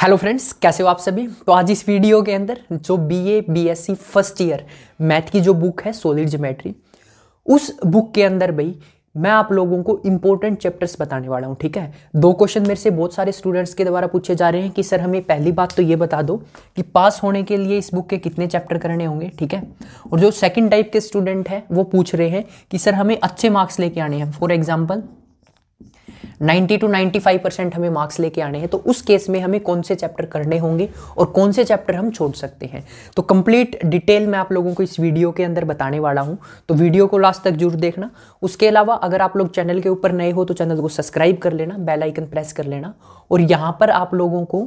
hello friends कैसे हो आप सभी तो आज इस वीडियो के अंदर जो BA BSc first year math की जो बुक है सोलिड जोमेट्री उस बुक के अंदर भाई मैं आप लोगों को इंपॉर्टेंट चैप्टर्स बताने वाला हूँ ठीक है दो क्वेश्चन मेरे से बहुत सारे स्टूडेंट्स के द्वारा पूछे जा रहे हैं कि सर हमें पहली बात तो ये बता दो कि पास होने के लिए इस बुक के कितने चैप्टर करने होंगे ठीक है और जो सेकंड टाइप के स्टूडेंट हैं वो पूछ रहे हैं कि सर हमें अच्छे मार्क्स लेके आने हैं फॉर एग्जाम्पल 90 टू 95 परसेंट हमें मार्क्स लेके आने हैं तो उस केस में हमें कौन से चैप्टर करने होंगे और कौन से चैप्टर हम छोड़ सकते हैं तो कंप्लीट डिटेल मैं आप लोगों को इस वीडियो के अंदर बताने वाला हूँ तो वीडियो को लास्ट तक जरूर देखना उसके अलावा अगर आप लोग चैनल के ऊपर नए हो तो चैनल को सब्सक्राइब कर लेना बेलाइकन प्रेस कर लेना और यहाँ पर आप लोगों को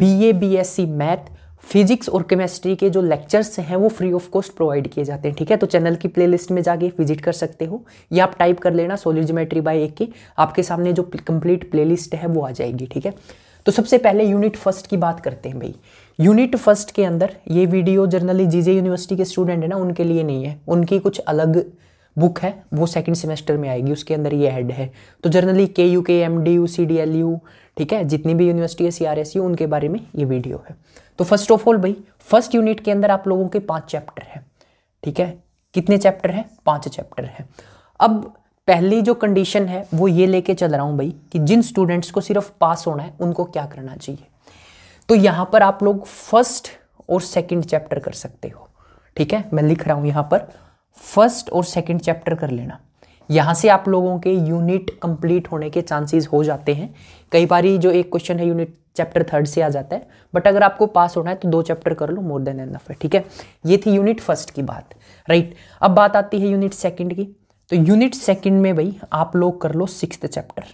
B A B S C math physics और केमिस्ट्री के जो लेक्चर्स हैं वो फ्री ऑफ कॉस्ट प्रोवाइड किए जाते हैं ठीक है तो चैनल की प्लेलिस्ट में जाके विजिट कर सकते हो या आप टाइप कर लेना सोलिड ज्योमेट्री बाय एक के आपके सामने जो कंप्लीट प्लेलिस्ट है वो आ जाएगी ठीक है तो सबसे पहले यूनिट फर्स्ट की बात करते हैं भाई यूनिट फर्स्ट के अंदर ये वीडियो जी जीजे यूनिवर्सिटी के स्टूडेंट है ना उनके लिए नहीं है उनकी कुछ अलग बुक है वो सेकंड सेमेस्टर में आएगी उसके अंदर ये हेड है तो जर्नली के यू के M D U C D L U ठीक है जितनी भी यूनिवर्सिटी है सी आर एस यू उनके बारे में ये वीडियो है तो फर्स्ट ऑफ ऑल भाई फर्स्ट यूनिट के अंदर आप लोगों के पांच चैप्टर हैं ठीक है कितने चैप्टर हैं पांच चैप्टर हैं अब पहली जो कंडीशन है वो ये लेके चल रहा हूँ भाई कि जिन स्टूडेंट्स को सिर्फ पास होना है उनको क्या करना चाहिए तो यहाँ पर आप लोग फर्स्ट और सेकंड चैप्टर कर सकते हो ठीक है मैं लिख रहा हूँ यहाँ पर फर्स्ट और सेकंड चैप्टर कर लेना यहाँ से आप लोगों के यूनिट कंप्लीट होने के चांसेस हो जाते हैं कई ही जो एक क्वेश्चन है यूनिट चैप्टर थर्ड से आ जाता है बट अगर आपको पास होना है तो दो चैप्टर कर लो मोर देन एनफ है ठीक है ये थी यूनिट फर्स्ट की बात राइट अब बात आती है यूनिट सेकेंड की तो यूनिट सेकेंड में भाई आप लोग कर लो सिक्स चैप्टर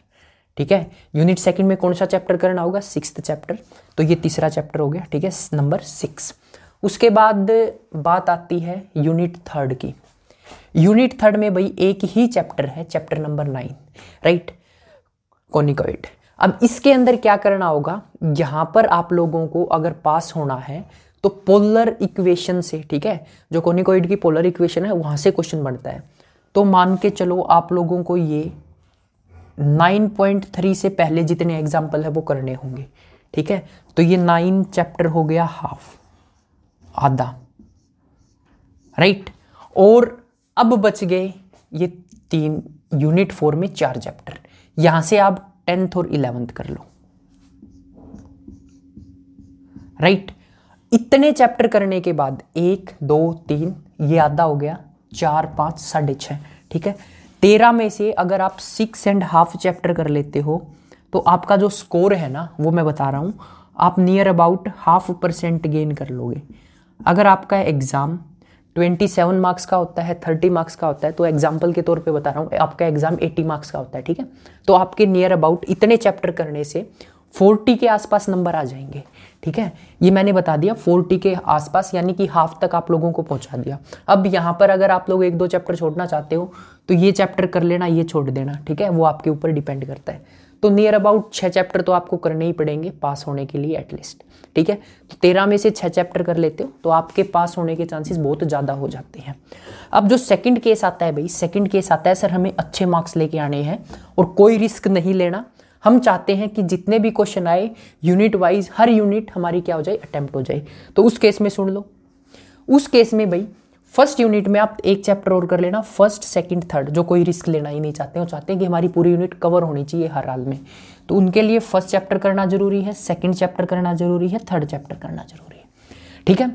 ठीक है यूनिट सेकंड में कौन सा चैप्टर करना होगा सिक्स चैप्टर तो ये तीसरा चैप्टर हो गया ठीक है नंबर सिक्स उसके बाद बात आती है यूनिट थर्ड की यूनिट थर्ड में भाई एक ही चैप्टर है chapter number nine right conicoid अब इसके अंदर क्या करना होगा यहां पर आप लोगों को अगर पास होना है तो पोलर इक्वेशन से ठीक है जो कॉनिकॉइड की पोलर इक्वेशन है वहां से क्वेश्चन बनता है तो मान के चलो आप लोगों को ये 9.3 से पहले जितने एग्जाम्पल है वो करने होंगे ठीक है तो ये नाइन चैप्टर हो गया हाफ आधा राइट और अब बच गए ये तीन यूनिट फोर में चार चैप्टर यहां से आप टेंथ और इलेवेंथ कर लो राइट इतने चैप्टर करने के बाद एक दो तीन ये आधा हो गया चार पांच साढ़े छ ठीक है तेरह में से अगर आप सिक्स एंड हाफ चैप्टर कर लेते हो तो आपका जो स्कोर है ना वो मैं बता रहा हूं आप near about half percent gain कर लोगे अगर आपका एग्ज़ाम 27 मार्क्स का होता है 30 मार्क्स का होता है तो एग्जाम्पल के तौर पे बता रहा हूँ आपका एग्ज़ाम 80 मार्क्स का होता है ठीक है तो आपके नियर अबाउट इतने चैप्टर करने से फोर्टी के आसपास नंबर आ जाएंगे ठीक है ये मैंने बता दिया फोर्टी के आसपास यानी कि हाफ तक आप लोगों को पहुंचा दिया अब यहाँ पर अगर आप लोग एक दो चैप्टर छोड़ना चाहते हो तो ये चैप्टर कर लेना ये छोड़ देना ठीक है वो आपके ऊपर डिपेंड करता है तो नियर अबाउट छः चैप्टर तो आपको करने ही पड़ेंगे पास होने के लिए एटलीस्ट ठीक है तो तेरह में से छः चैप्टर कर लेते हो तो आपके पास होने के चांसेस बहुत ज़्यादा हो जाते हैं अब जो सेकंड केस आता है भाई सेकंड केस आता है सर हमें अच्छे मार्क्स लेके आने हैं और कोई रिस्क नहीं लेना हम चाहते हैं कि जितने भी क्वेश्चन आए यूनिट वाइज हर यूनिट हमारी क्या हो जाए अटैम्प्ट हो जाए तो उस केस में सुन लो उस केस में भाई फर्स्ट यूनिट में आप एक चैप्टर और कर लेना फर्स्ट सेकंड थर्ड जो कोई रिस्क लेना ही नहीं चाहते हैं चाहते हैं कि हमारी पूरी यूनिट कवर होनी चाहिए हर हाल में तो उनके लिए फर्स्ट चैप्टर करना जरूरी है सेकंड चैप्टर करना जरूरी है थर्ड चैप्टर करना जरूरी है ठीक है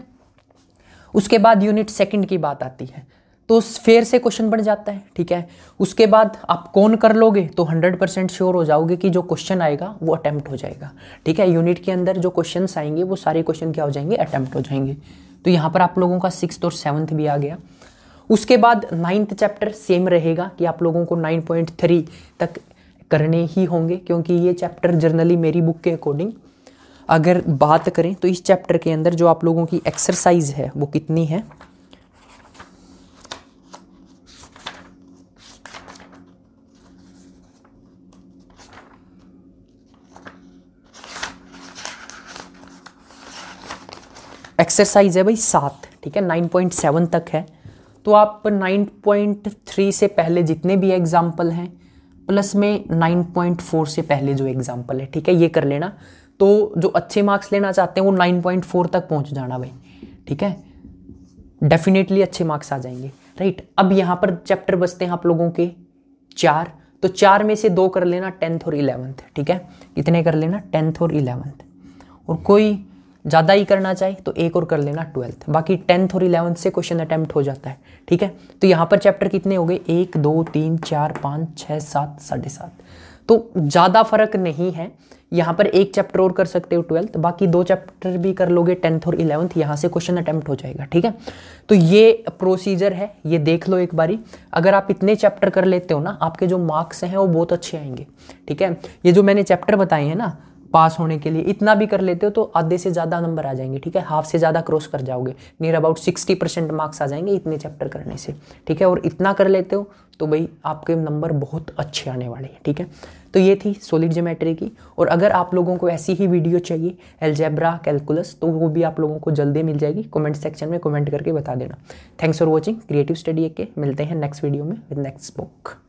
उसके बाद यूनिट सेकंड की बात आती है तो फेर से क्वेश्चन बन जाता है ठीक है उसके बाद आप कौन कर लोगे तो 100 परसेंट श्योर हो जाओगे कि जो क्वेश्चन आएगा वो अटैम्प्ट हो जाएगा ठीक है यूनिट के अंदर जो क्वेश्चन आएंगे वो सारे क्वेश्चन क्या हो जाएंगे अटैम्प्ट हो जाएंगे तो यहाँ पर आप लोगों का सिक्स और सेवन्थ भी आ गया उसके बाद नाइन्थ चैप्टर सेम रहेगा कि आप लोगों को नाइन तक करने ही होंगे क्योंकि ये चैप्टर जर्नली मेरी बुक के अकॉर्डिंग अगर बात करें तो इस चैप्टर के अंदर जो आप लोगों की एक्सरसाइज है वो कितनी है एक्सरसाइज है भाई सात ठीक है नाइन पॉइंट सेवन तक है तो आप नाइन पॉइंट थ्री से पहले जितने भी एग्जाम्पल हैं प्लस में नाइन पॉइंट फोर से पहले जो एग्जाम्पल है ठीक है ये कर लेना तो जो अच्छे मार्क्स लेना चाहते हैं वो नाइन पॉइंट फोर तक पहुँच जाना भाई ठीक है डेफिनेटली अच्छे मार्क्स आ जाएंगे राइट अब यहाँ पर चैप्टर बचते हैं आप लोगों के चार तो चार में से दो कर लेना टेंथ और इलेवंथ ठीक है कितने कर लेना टेंथ और इलेवंथ और कोई ज़्यादा ही करना चाहिए तो एक और कर लेना ट्वेल्थ बाकी टेंथ और इलेवंथ से क्वेश्चन अटैम्प्ट हो जाता है ठीक है तो यहाँ पर चैप्टर कितने हो गए एक दो तीन चार पाँच छः सात साढ़े सात तो ज़्यादा फर्क नहीं है यहाँ पर एक चैप्टर और कर सकते हो ट्वेल्थ बाकी दो चैप्टर भी कर लोगे टेंथ और इलेवंथ यहाँ से क्वेश्चन अटैम्प्ट हो जाएगा ठीक है तो ये प्रोसीजर है ये देख लो एक बारी अगर आप इतने चैप्टर कर लेते हो ना आपके जो मार्क्स हैं वो बहुत अच्छे आएंगे ठीक है ये जो मैंने चैप्टर बताए हैं ना पास होने के लिए इतना भी कर लेते हो तो आधे से ज़्यादा नंबर आ जाएंगे ठीक है हाफ से ज़्यादा क्रॉस कर जाओगे near about sixty percent marks आ जाएंगे इतने चैप्टर करने से ठीक है और इतना कर लेते हो तो भाई आपके नंबर बहुत अच्छे आने वाले हैं ठीक है तो ये थी सोलिड जोमेट्री की और अगर आप लोगों को ऐसी ही वीडियो चाहिए एल्जेब्रा कैलकुलस तो वो भी आप लोगों को जल्दी मिल जाएगी कमेंट सेक्शन में कमेंट करके बता देना thanks for watching creative study के मिलते हैं नेक्स्ट वीडियो में विद नेक्स्ट बुक